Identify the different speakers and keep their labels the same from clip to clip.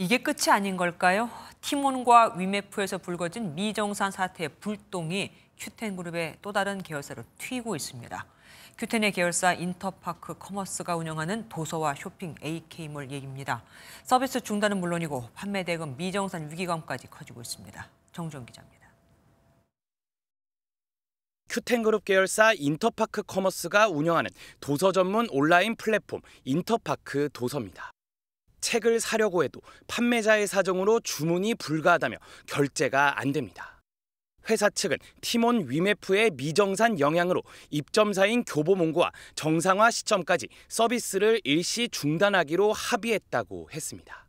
Speaker 1: 이게 끝이 아닌 걸까요? 티몬과 위메프에서 불거진 미정산 사태의 불똥이 큐텐 그룹의 또 다른 계열사로 튀고 있습니다. 큐텐의 계열사 인터파크 커머스가 운영하는 도서와 쇼핑 AK몰 얘기입니다. 서비스 중단은 물론이고 판매 대금 미정산 위기감까지 커지고 있습니다. 정정 기자입니다.
Speaker 2: 큐텐그룹 계열사 인터파크 커머스가 운영하는 도서 전문 온라인 플랫폼 인터파크 도서입니다. 책을 사려고 해도 판매자의 사정으로 주문이 불가하다며 결제가 안 됩니다. 회사 측은 팀원 위메프의 미정산 영향으로 입점사인 교보문고와 정상화 시점까지 서비스를 일시 중단하기로 합의했다고 했습니다.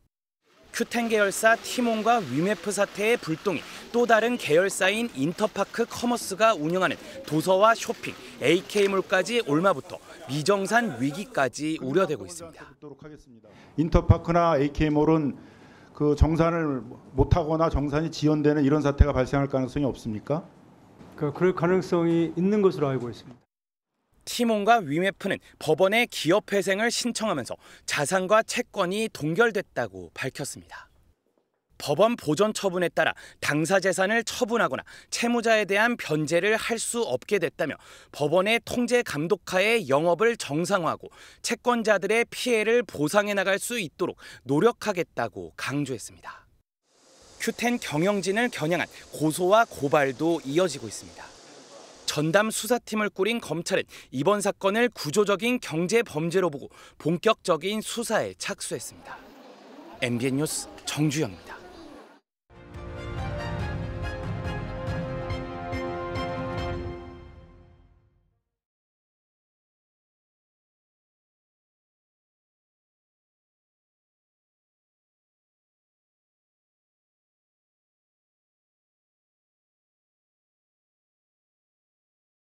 Speaker 2: 큐텐 계열사 티몬과 위메프 사태의 불똥이 또 다른 계열사인 인터파크 커머스가 운영하는 도서와 쇼핑, AK몰까지 올마부터 미정산 위기까지 우려되고 있습니다.
Speaker 3: 인터파크나 AK몰은 그 정산을 못하거나 정산이 지연되는 이런 사태가 발생할 가능성이 없습니까? 그, 그럴 가능성이 있는 것으로 알고 있습니다. 티몬과
Speaker 2: 위메프는 법원에 기업회생을 신청하면서 자산과 채권이 동결됐다고 밝혔습니다. 법원 보전 처분에 따라 당사 재산을 처분하거나 채무자에 대한 변제를 할 수 없게 됐다며 법원의 통제 감독하에 영업을 정상화하고 채권자들의 피해를 보상해 나갈 수 있도록 노력하겠다고 강조했습니다. 큐텐 경영진을 겨냥한 고소와 고발도 이어지고 있습니다. 전담 수사팀을 꾸린 검찰은 이번 사건을 구조적인 경제 범죄로 보고 본격적인 수사에 착수했습니다. MBN 뉴스 정주영입니다.